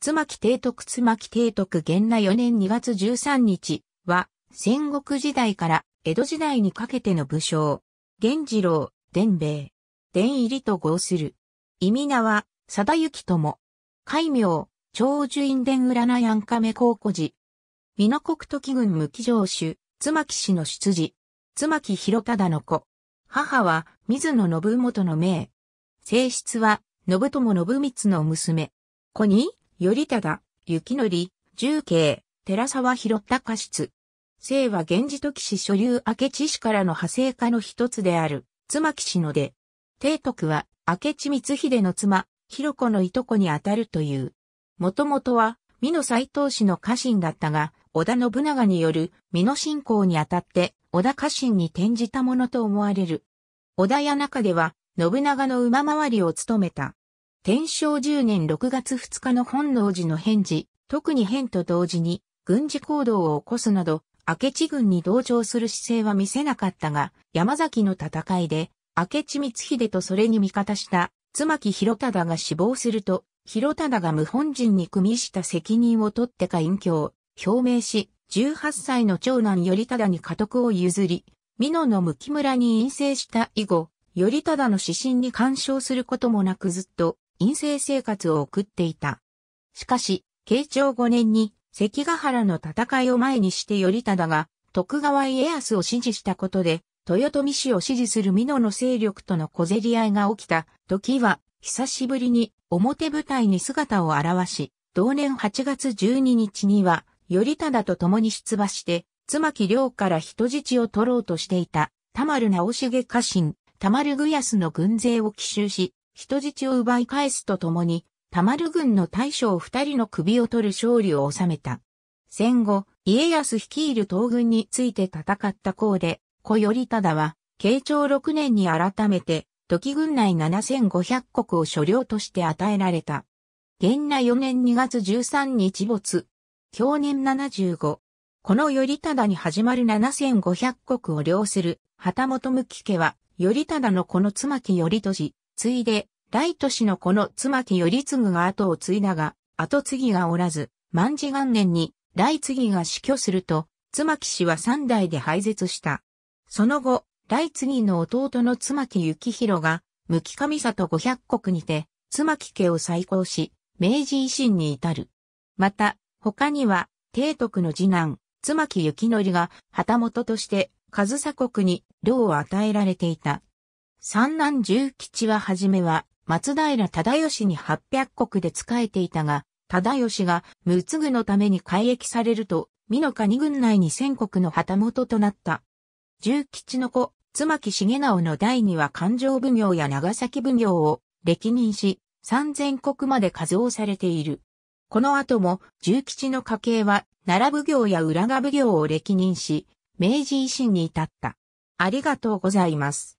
妻木提督妻木提督元那4年2月13日は、戦国時代から江戸時代にかけての武将、源次郎、伝兵衛、伝入りと合する。意味名は、貞と友。海名、長寿院伝占ん安亀高古寺。美濃国時軍無期城主、妻木氏の出自。妻木広忠の子。母は、水野信元の命。性質は、信友信光の娘。子に、頼忠、雪則、重慶、寺沢広高室。姓は源氏時氏所有明智氏からの派生家の一つである、妻木氏ので。帝徳は、明智光秀の妻、広子のいとこにあたるという。もともとは、美濃斎藤氏の家臣だったが、織田信長による美濃信仰にあたって、織田家臣に転じたものと思われる。織田屋中では、信長の馬回りを務めた。天正10年6月2日の本能寺の返事、特に変と同時に軍事行動を起こすなど、明智軍に同調する姿勢は見せなかったが、山崎の戦いで、明智光秀とそれに味方した、妻木広忠が死亡すると、広忠が無本人に組みした責任を取ってか隠居を表明し、18歳の長男頼忠に家督を譲り、美濃の向村に陰性した以後、頼忠の指針に干渉することもなくずっと陰性生活を送っていた。しかし、慶長5年に関ヶ原の戦いを前にして頼忠が徳川家康を支持したことで、豊臣氏を支持する美濃の勢力との小競り合いが起きた時は、久しぶりに表舞台に姿を現し、同年8月12日には、頼忠と共に出馬して、妻木亮から人質を取ろうとしていた、田丸直重家臣、田丸具安の軍勢を奇襲し、人質を奪い返すとともに、タマル軍の大将二人の首を取る勝利を収めた。戦後、家康率いる東軍について戦った功で、小頼忠は、慶長6年に改めて、時軍内7500国を所領として与えられた。元那4年2月13日没。京年75。この頼忠に始まる7500国を領する、旗本向家は、頼忠のこの妻木頼俊、ついで、大都市のこの妻木頼次が後を継いだが、後継ぎがおらず、万事元年に来次が死去すると、妻木氏は三代で廃絶した。その後、来次の弟の妻木幸宏が、無木神里五百国にて、妻木家を再興し、明治維新に至る。また、他には、帝徳の次男、妻木幸則が旗本として上総国に領を与えられていた。三男十吉ははじめは松平忠義に八百国で仕えていたが、忠義が無償のために改役されると、美濃谷軍内に戦国の旗本となった。重吉の子、妻木重直の代には勘定奉行や長崎奉行を歴任し、三千国まで数をされている。この後も、重吉の家系は、奈良奉行や浦賀奉行を歴任し、明治維新に至った。ありがとうございます。